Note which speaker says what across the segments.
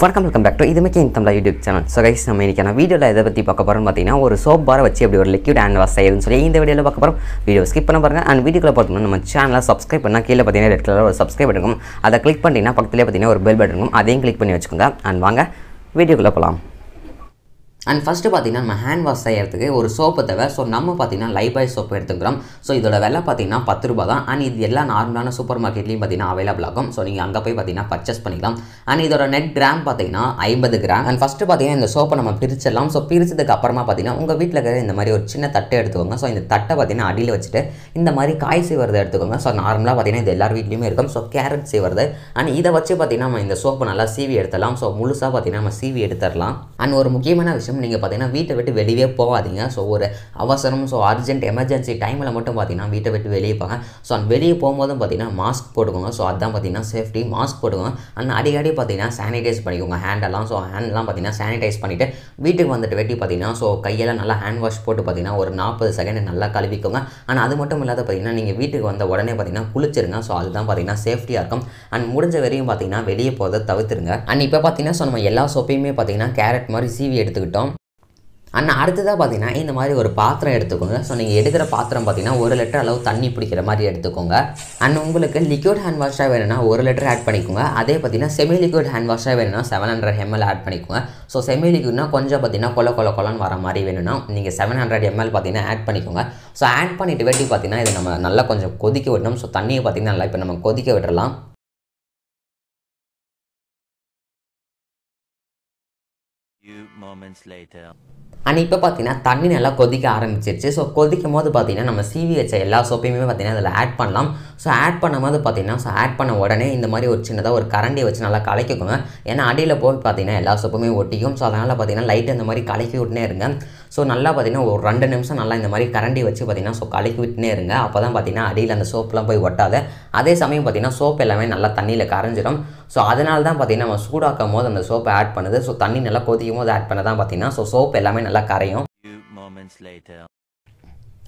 Speaker 1: வணக்கம் welcome back to இது மேக்கே இந்த Tamil YouTube channel so guys நம்ம நான் வீடியோவில் எதை பற்றி பார்க்க போகிறோம் பார்த்தீங்கன்னா ஒரு சோப் பாரை வச்சு அப்படி ஒரு லிக்யூட் ஹேண்ட் வாஷ் செய்யுதுன்னு சொல்லி இந்த வீடியோவில் பார்க்க போகிறோம் வீடியோ ஸ்கிப் பண்ண பாருங்கள் அண்ட் வீடியோக்குள்ள பார்த்தோம்னா நம்ம சேனலை சப்ஸ்கிரைப் பண்ணால் கீழே பார்த்தீங்கன்னா ரெட் கலர் ஒரு சப்ஸ்கிரைப் பண்ணுங்க அதை கிளிக் பண்ணிங்கன்னா பக்கத்துலேயே பார்த்தீங்கன்னா ஒரு பெல் பட்டன் இருக்கும் அதையும் கிளிக் பண்ணி வச்சுக்கோங்க அண்ட் வாங்க வீடியோக்குள்ளே போகலாம் அண்ட் ஃபஸ்ட்டு பார்த்தீங்கன்னா நம்ம ஹேண்ட் வாஷ் செய்கிறதுக்கு ஒரு சோப்பு தேவை ஸோ நம்ம பார்த்திங்கன்னா பாய் சோப்பு எடுத்துக்கிறோம் ஸோ இதோட விலை பார்த்திங்கன்னா பத்து ரூபா தான் அண்ட் இது எல்லா நார்மலான சூப்பர் மார்க்கெட்லேயும் பார்த்திங்கன்னா அவைலபிள் ஆகும் ஸோ நீங்கள் அங்கே போய் பார்த்தீங்கன்னா பர்ச்சேஸ் பண்ணிக்கலாம் அண்ட் இதோட நெட் கிராம் பார்த்தீங்கன்னா ஐம்பது கிராம் அண்ட் ஃபஸ்ட்டு பார்த்தீங்கன்னா இந்த சோப்பை நம்ம பிரிச்சிடலாம் ஸோ பிரிச்சதுக்கு அப்புறமா பார்த்தீங்கன்னா உங்கள் வீட்டில் இருக்கிற இந்த மாதிரி ஒரு சின்ன தட்டை எடுத்துக்கோங்க ஸோ இந்த தட்டை பார்த்திங்கன்னா அடியில் வச்சுட்டு இந்த மாதிரி காய் செய்வதை எடுத்துக்கோங்க ஸோ நார்மலாக பார்த்திங்கன்னா இது எல்லார் வீட்லேயுமே இருக்கும் ஸோ கேரட் செய்வது அண்ட் இதை வச்சு பார்த்திங்கன்னா நம்ம இந்த சோப்பை நல்லா சீவி எடுத்துடலாம் ஸோ முழுசாக பார்த்திங்கன்னா நம்ம சீவி எடுத்துடலாம் அண்ட் ஒரு முக்கியமான விஷயம் மேக்ஸிமம் நீங்கள் பார்த்தீங்கன்னா வீட்டை விட்டு வெளியே போகாதீங்க ஸோ ஒரு அவசரம் ஸோ அர்ஜென்ட் எமர்ஜென்சி டைமில் மட்டும் பார்த்தீங்கன்னா வீட்டை விட்டு வெளியே போங்க ஸோ அந்த வெளியே போகும்போதும் பார்த்தீங்கன்னா மாஸ்க் போட்டுக்கோங்க ஸோ அதுதான் பார்த்தீங்கன்னா சேஃப்டி மாஸ்க் போட்டுக்கோங்க அண்ட் அடிக்கடி பார்த்தீங்கன்னா சானிடைஸ் பண்ணிக்கோங்க ஹேண்டெல்லாம் ஸோ ஹேண்ட்லாம் பார்த்தீங்கன்னா சானிடைஸ் பண்ணிவிட்டு வீட்டுக்கு வந்துட்டு வெட்டி பார்த்தீங்கன்னா ஸோ கையெல்லாம் நல்லா ஹேண்ட் வாஷ் போட்டு பார்த்தீங்கன்னா ஒரு நாற்பது செகண்ட் நல்லா கழுவிக்கோங்க ஆனால் அது மட்டும் இல்லாத பார்த்தீங்கன்னா நீங்கள் வீட்டுக்கு வந்த உடனே பார்த்தீங்கன்னா குளிச்சிருங்க ஸோ அதுதான் பார்த்தீங்கன்னா சேஃப்டியாக இருக்கும் அண்ட் முடிஞ்ச வரையும் பார்த்தீங்கன்னா வெளியே போகிறத தவிர்த்துருங்க அண்ட் இப்போ பார்த்தீங்கன்னா ஸோ நம்ம எல்லா சோப்பையுமே பார்த்தீங்கன்னா கேரட் மாதிரி சீவி எடுத்துக்கிட்டோம் அண்ணா அடுத்ததாக பார்த்தீங்கன்னா இந்த மாதிரி ஒரு பாத்திரம் எடுத்துக்கோங்க ஸோ நீங்கள் எடுக்கிற பாத்திரம் பார்த்தீங்கன்னா ஒரு லிட்டர் அளவு தண்ணி பிடிக்கிற மாதிரி எடுத்துக்கோங்க அண்ட் உங்களுக்கு லிக்யூட் ஹேண்ட் வாஷாக வேணும்னா ஒரு லிட்டர் ஆட் பண்ணிக்கோங்க அதே பார்த்தீங்கன்னா செமி லிக்யூட் ஹேண்ட் வாஷாக வேணும்னா செவன் ஹண்ட்ரட் எம்எல் ஆட் பண்ணிக்கோங்க ஸோ செமி லிக்யூட்னா கொஞ்சம் பார்த்தீங்கன்னா கொல கொல கொலன்னு வர மாதிரி வேணும்னா நீங்கள் செவன் ஹண்ட்ரட் எம்எல் பார்த்தீங்கன்னா ஆட் பண்ணிக்கோங்க ஸோ ஆட் பண்ணிட்டு வெட்டி பார்த்தீங்கன்னா இது நம்ம நல்லா கொஞ்சம் கொதிக்க விடணும் ஸோ தண்ணியை பார்த்தீங்கன்னா நல்லா இப்போ நம்ம கொதிக்க விடலாம் moments later. ஆனால் இப்போ பார்த்தீங்கன்னா தண்ணி நல்லா கொதிக்க ஆரம்பிச்சிருச்சு ஸோ கொதிக்கும் போது பார்த்தீங்கன்னா நம்ம சீவி வச்ச எல்லா சோப்பையுமே பார்த்தீங்கன்னா அதில் ஆட் பண்ணலாம் ஸோ ஆட் பண்ணும்போது பார்த்தீங்கன்னா ஸோ ஆட் பண்ண உடனே இந்த மாதிரி ஒரு சின்னதாக ஒரு கரண்டியை வச்சு நல்லா கலக்கிக்கோங்க ஏன்னா அடியில் போய் பார்த்தீங்கன்னா எல்லா சோப்புமே ஒட்டிக்கும் ஸோ அதனால் பார்த்தீங்கன்னா லைட் இந்த மாதிரி கலக்கி விட்டுனே இருங்க ஸோ நல்லா பார்த்திங்கன்னா ஒரு ரெண்டு நிமிஷம் நல்லா இந்த மாதிரி கரண்டி வச்சு பார்த்திங்கன்னா ஸோ கலக்கி விட்டுனே இருங்க அப்போ தான் பார்த்திங்கன்னா அடியில் அந்த சோப்பெலாம் போய் ஒட்டாது அதே சமயம் பார்த்திங்கன்னா சோப் எல்லாமே நல்லா தண்ணியில் கரைஞ்சிடும் ஸோ அதனால தான் பார்த்திங்கன்னா நம்ம சூடாக்கும் போது அந்த சோப்பை ஆட் பண்ணுது ஸோ தண்ணி நல்லா கொதிக்கும் போது ஆட் பண்ண தான் பார்த்திங்கன்னா ஸோ சோப் எல்லாமே நல்லா கரையும்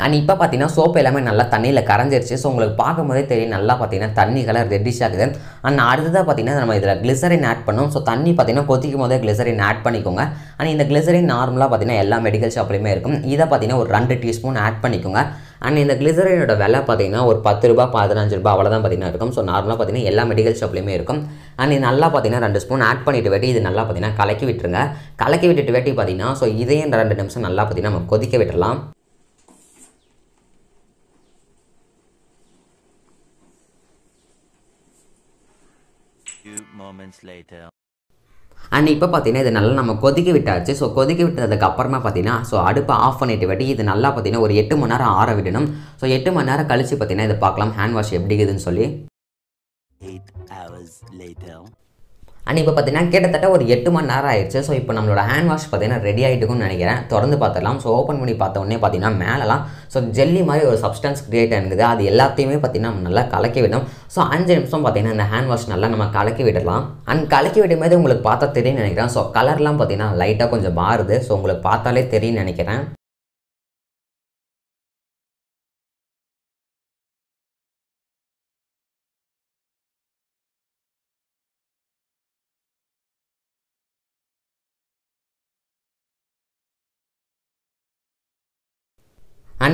Speaker 1: அண்ட் இப்போ பார்த்தீங்கன்னா சோப்பு எல்லாமே நல்லா தண்ணியில் கரைஞ்சிருச்சு ஸோ உங்களுக்கு பார்க்கும்போதே தெரியும் நல்லா பார்த்தீங்கன்னா தண்ணி கலர் ரெட்டிஷ் ஆகுது அண்ட் அடுத்ததாக பார்த்தீங்கன்னா நம்ம இதில் கிளிசரின் ஆட் பண்ணோம் ஸோ தண்ணி பார்த்தீங்கன்னா கொதிக்கும் போதே கிளிசரின் ஆட் பண்ணிக்கோங்க அண்ட் இந்த கிளிசரின் நார்மலாக பார்த்தீங்கன்னா எல்லா மெடிக்கல் ஷாப்லையுமே இருக்கும் இதை பார்த்தீங்கன்னா ஒரு ரெண்டு டீஸ்பூன் ஆட் பண்ணிக்கோங்க அண்ட் இந்த கிளிசரினோட விலை பார்த்தீங்கன்னா ஒரு பத்து ரூபா பதினஞ்சு ரூபா தான் பார்த்தீங்கன்னா இருக்கும் ஸோ நார்மலாக பார்த்தீங்கன்னா எல்லா மெடிக்கல் ஷாப்லையுமே இருக்கும் அண்ட் நல்லா பார்த்தீங்கன்னா ரெண்டு ஸ்பூன் ஆட் பண்ணிவிட்டு வேட்டி இது நல்லா பார்த்தீங்கன்னா கலக்கி விட்டுருங்க கலக்கி விட்டுட்டு வேட்டி பார்த்தீங்கன்னா ஸோ இதையும் ரெண்டு நிமிஷம் நல்லா பார்த்தீங்கன்னா நம்ம கொதிக்க விட்டுடலாம் அண்ட் இப்போ பார்த்தீங்கன்னா இது நல்லா நம்ம கொதிக்க விட்டாச்சு ஸோ கொதிக்க விட்டதுக்கு அப்புறமா பார்த்தீங்கன்னா ஸோ அடுப்பை ஆஃப் பண்ணிட்டு விட்டு இது நல்லா பார்த்தீங்கன்னா ஒரு எட்டு மணி நேரம் ஆற விடணும் ஸோ எட்டு மணி நேரம் கழிச்சு பார்த்தீங்கன்னா இதை பார்க்கலாம் ஹேண்ட் வாஷ் எப்படி இருக்குதுன்னு சொல்லி அண்ட் இப்போ பார்த்தீங்கன்னா கிட்டத்தட்ட ஒரு எட்டு மணி நேரம் ஆயிடுச்சு ஸோ இப்போ நம்மளோட ஹேண்ட் வாஷ் பார்த்தீங்கன்னா ரெடி ஆகிட்டுக்குன்னு நினைக்கிறேன் திறந்து பார்த்துக்கலாம் ஸோ ஓப்பன் பண்ணி பார்த்த உடனே பார்த்தீங்கன்னா மேலாம் ஸோ ஜெல்லி மாதிரி ஒரு சப்ஸ்டன்ஸ் கிரியேட் ஆகுது அது எல்லாத்தையுமே பார்த்தீங்கன்னா நம்ம நல்லா கலக்கி விடும் ஸோ அஞ்சு நிமிஷம் பார்த்தீங்கன்னா இந்த ஹேண்ட் வாஷ் நல்லா நம்ம கலக்கி விடலாம் அண்ட் கலக்கி விடும்போது உங்களுக்கு பார்த்தா தெரியும்னு நினைக்கிறேன் ஸோ கலர்லாம் பார்த்தீங்கன்னா லைட்டாக கொஞ்சம் மாறுது ஸோ உங்களுக்கு பார்த்தாலே தெரியும்னு நினைக்கிறேன்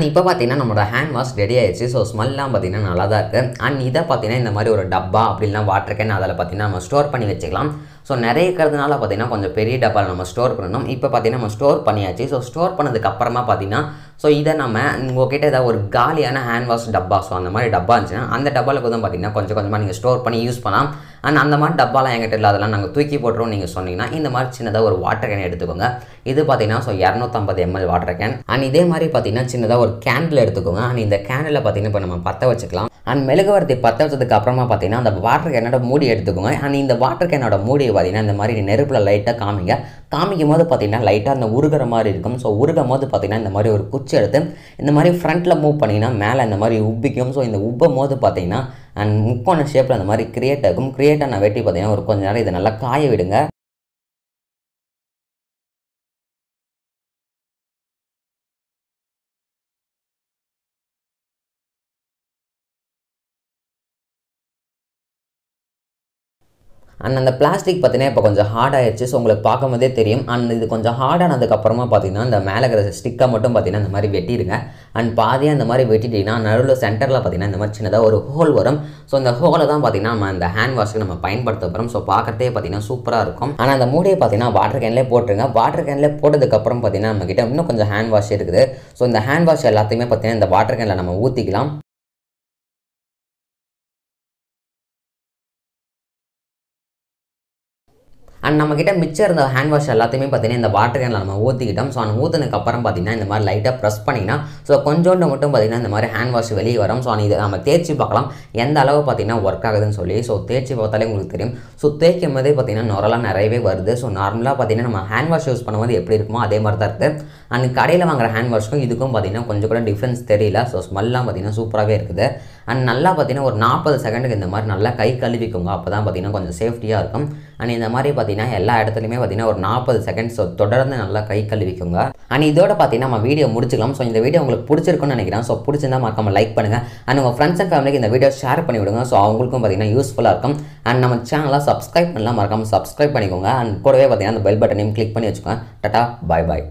Speaker 1: அண்ட் இப்போ பார்த்தீங்கன்னா நம்மளோட ஹேண்ட் வாஷ் ரெடி ஆயிடுச்சு ஸோ ஸ்மெல்லாம் பார்த்தீங்கன்னா நல்லா தான் இருக்குது அண்ட் இதை பார்த்தீங்கன்னா இந்த மாதிரி ஒரு டப்பா அப்படிலாம் வாட்டர் கேன் அதில் பார்த்தீங்கன்னா நம்ம ஸ்டோர் பண்ணி வச்சுக்கலாம் ஸோ நிறைய இருக்கிறதுனால பார்த்தீங்கன்னா கொஞ்சம் பெரிய டப்பாவில் நம்ம ஸ்டோர் பண்ணணும் இப்போ பார்த்தீங்கன்னா நம்ம ஸ்டோர் பண்ணியாச்சு ஸோ ஸ்டோர் பண்ணதுக்கு அப்புறமா பார்த்தீங்கன்னா ஸோ இதை நம்ம உங்ககிட்ட ஏதாவது ஒரு காலியான ஹேண்ட் வாஷ் டப்பா ஸோ அந்த மாதிரி டப்பா இருந்துச்சுன்னா அந்த டப்பாவில் கூட பார்த்தீங்கன்னா கொஞ்சம் கொஞ்சமாக நீங்கள் ஸ்டோர் பண்ணி யூஸ் பண்ணலாம் அண்ட் அந்த மாதிரி டப்பாலாம் எங்கிட்ட இல்லை அதெல்லாம் நாங்கள் தூக்கி போட்டுருவோம் நீங்கள் சொன்னீங்கன்னா இந்த மாதிரி சின்னதாக ஒரு வாட்டர் கேன் எடுத்துக்கோங்க இது பார்த்தீங்கன்னா ஸோ இரநூத்தம்பது எம்எல் வாட்டர் கேன் அண்ட் இதே மாதிரி பார்த்தீங்கன்னா சின்னதாக ஒரு கேண்டில் எடுத்துக்கோங்க அண்ட் இந்த கேண்டில் பார்த்தீங்கன்னா இப்போ நம்ம பற்ற வச்சுக்கலாம் அண்ட் மெழுகுவர்த்தி பற்ற வச்சதுக்கு அப்புறமா பார்த்தீங்கன்னா அந்த வாட்டர் கேனோட மூடி எடுத்துக்கோங்க அண்ட் இந்த வாட்டர் கேனோட மூடியை பார்த்தீங்கன்னா இந்த மாதிரி நெருப்பில் லைட்டாக காமிங்க காமிக்கும் போது பார்த்தீங்கன்னா லைட்டாக அந்த உருகிற மாதிரி இருக்கும் ஸோ உருகும் போது பார்த்தீங்கன்னா இந்த மாதிரி ஒரு குச்சி எடுத்து இந்த மாதிரி ஃப்ரண்ட்டில் மூவ் பண்ணிங்கன்னா மேலே இந்த மாதிரி உப்பிக்கும் ஸோ இந்த உப்பும் போது பார்த்தீங்கன்னா அண்ட் முக்கோண ஷேப்பில் அந்த மாதிரி கிரியேட் ஆகும் கிரியேட் ஆன வெட்டி பார்த்தீங்கன்னா ஒரு கொஞ்ச நேரம் இதை நல்லா காய விடுங்க அண்ட் அந்த பிளாஸ்டிக் பார்த்தீங்கன்னா இப்போ கொஞ்சம் ஹார்ட் ஆயிடுச்சு ஸோ உங்களுக்கு பார்க்கும்போதே தெரியும் அண்ட் இது கொஞ்சம் ஹார்டானதுக்கப்புறமா பார்த்தீங்கன்னா இந்த மேலே இருக்கிற ஸ்டிக்கை மட்டும் பார்த்தீங்கன்னா இந்த மாதிரி வெட்டிடுங்க அண்ட் பாதியாக இந்த மாதிரி வெட்டிட்டிங்கன்னா நடுவில் சென்டரில் பார்த்தீங்கன்னா இந்த மாதிரி சின்னதாக ஒரு ஹோல் வரும் ஸோ அந்த ஹோலை தான் பார்த்திங்கன்னா நம்ம அந்த ஹேண்ட் வாஷுக்கு நம்ம பயன்படுத்த போகிறோம் ஸோ பார்க்குறதே பார்த்தீங்கன்னா சூப்பராக இருக்கும் ஆனால் அந்த மூடையை பார்த்தீங்கன்னா வாட்டர் கேன்லேயே போட்டுருங்க வாட்டர் கேன்லேயே போட்டதுக்கப்புறம் பார்த்தீங்கன்னா நம்மக்கிட்ட இன்னும் கொஞ்சம் ஹேண்ட் வாஷ் இருக்குது ஸோ இந்த ஹேண்ட் வாஷ் எல்லாத்தையுமே பார்த்தீங்கன்னா இந்த வாட்டர் கேனில் நம்ம ஊற்றிக்கலாம் அண்ட் நம்மக்கிட்ட மிச்சம் இருந்த ஹேண்ட் வாஷ் எல்லாத்தையுமே பார்த்தீங்கன்னா இந்த வாட்டர் கேனில் நம்ம ஊற்றிக்கிட்டோம் ஸோ அந்த ஊற்றுனதுக்கப்புறம் பார்த்திங்கன்னா இந்த மாதிரி லைட்டாக ப்ரெஸ் பண்ணிங்கன்னா ஸோ கொஞ்சோண்டு மட்டும் பார்த்திங்கன்னா இந்த மாதிரி ஹேண்ட் வாஷ் வெளியே வரும் ஸோ இதை நம்ம தேய்ச்சி பார்க்கலாம் எந்த அளவு பார்த்திங்கன்னா ஒர்க் ஆகுதுன்னு சொல்லி ஸோ தேய்ச்சி பார்த்தாலே உங்களுக்கு தெரியும் ஸோ தேய்க்கும் போதே பார்த்திங்கன்னா நுரெல்லாம் நிறையவே வருது ஸோ நார்மலாக பார்த்திங்கன்னா நம்ம ஹேண்ட் வாஷ் யூஸ் பண்ணும்போது எப்படி இருக்குமோ அதே மாதிரி தான் இருக்குது அண்ட் கடையில் வாங்குற ஹேண்ட் வாஷ்க்கும் இதுக்கும் பார்த்திங்கன்னா கொஞ்சம் கூட டிஃப்ரென்ஸ் தெரியல ஸோ ஸ்மெல்லாம் பார்த்திங்கன்னா சூப்பராகவே இருக்குது அண்ட் நல்லா பார்த்திங்கன்னா ஒரு நாற்பது செகண்டுக்கு இந்த மாதிரி நல்லா கை கழுவிக்கோங்க அப்போ தான் பார்த்திங்கன்னா கொஞ்சம் சேஃப்டியாக இருக்கும் அண்ட் இந்த மாதிரி பார்த்தீங்கன்னா எல்லா இடத்துலையுமே பார்த்தீங்கன்னா ஒரு நாற்பது செகண்ட்ஸ் தொடர்ந்து நல்லா கை கழுவிக்கோங்க அண்ட் இதோட பார்த்தீங்கன்னா நம்ம வீடியோ முடிச்சுக்கலாம் ஸோ இந்த வீடியோ உங்களுக்கு பிடிச்சிருக்குன்னு நினைக்கிறேன் ஸோ பிடிச்சிருந்தா மக்கம் லைக் பண்ணுங்கள் அண்ட் உங்கள் ஃப்ரெண்ட்ஸ் அண்ட் ஃபேமிலிக்கு இந்த வீடியோ ஷேர் பண்ணிவிடுங்க ஸோ அவங்களுக்கும் பார்த்தீங்கன்னா யூஸ்ஃபுல்லாக இருக்கும் அண்ட் நம்ம சேனலாக சப்ஸ்கிரைப் பண்ணலாம் மறக்காமல் சப்ஸ்கிரைப் பண்ணிக்கோங்க அண்ட் கூடவே பார்த்தீங்கன்னா அந்த பெல் பட்டனையும் கிளிக் பண்ணி வச்சுக்கோங்க டட்டா பாய் பாய்